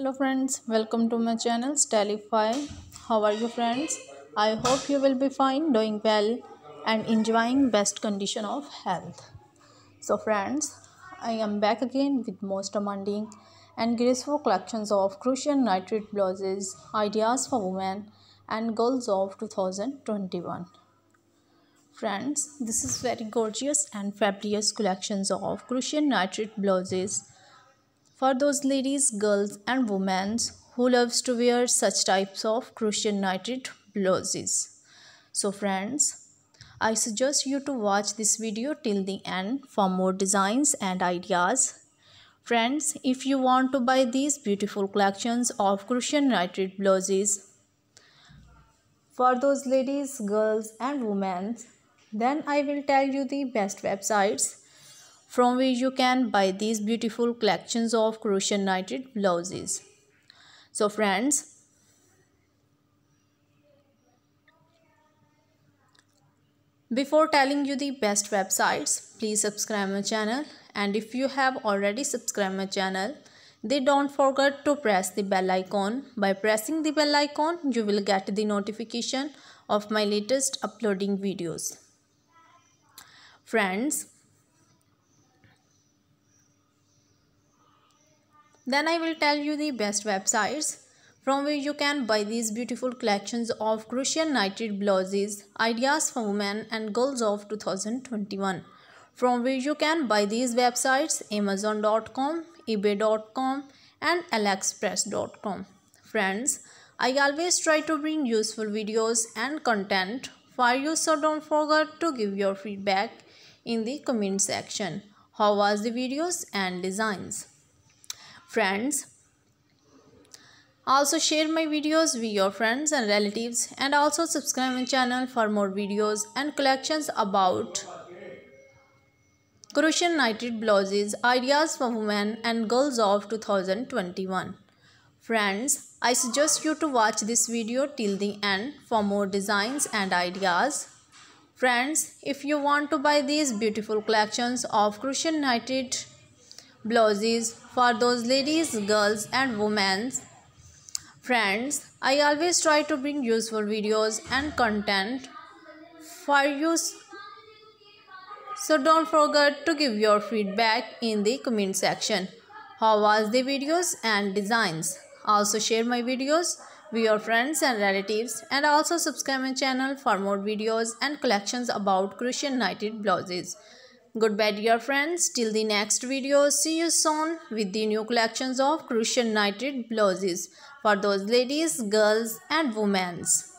hello friends welcome to my channel stylify how are you friends i hope you will be fine doing well and enjoying best condition of health so friends i am back again with most demanding and graceful collections of crucian nitrate blouses ideas for women and girls of 2021 friends this is very gorgeous and fabulous collections of crucian nitrate blouses for those ladies, girls and women who loves to wear such types of crochet knitted blouses. So friends, I suggest you to watch this video till the end for more designs and ideas. Friends, if you want to buy these beautiful collections of crochet knitted blouses for those ladies, girls and women, then I will tell you the best websites from which you can buy these beautiful collections of crochet knitted blouses. So friends, Before telling you the best websites, please subscribe my channel and if you have already subscribed my channel, then don't forget to press the bell icon. By pressing the bell icon, you will get the notification of my latest uploading videos. Friends, Then I will tell you the best websites from where you can buy these beautiful collections of Crucian knitted blouses, ideas for women and girls of 2021. From where you can buy these websites Amazon.com, eBay.com and AliExpress.com. Friends, I always try to bring useful videos and content for you so don't forget to give your feedback in the comment section. How was the videos and designs? Friends, also share my videos with your friends and relatives and also subscribe my channel for more videos and collections about Croatian knitted blouses ideas for women and girls of 2021. Friends, I suggest you to watch this video till the end for more designs and ideas. Friends, if you want to buy these beautiful collections of Croatian knitted blouses for those ladies, girls and women. Friends, I always try to bring useful videos and content for you. So don't forget to give your feedback in the comment section. How was the videos and designs? Also share my videos with your friends and relatives and also subscribe my channel for more videos and collections about Christian knitted blouses. Goodbye dear friends. Till the next video. See you soon with the new collections of crucial nitrate blouses for those ladies, girls and women's.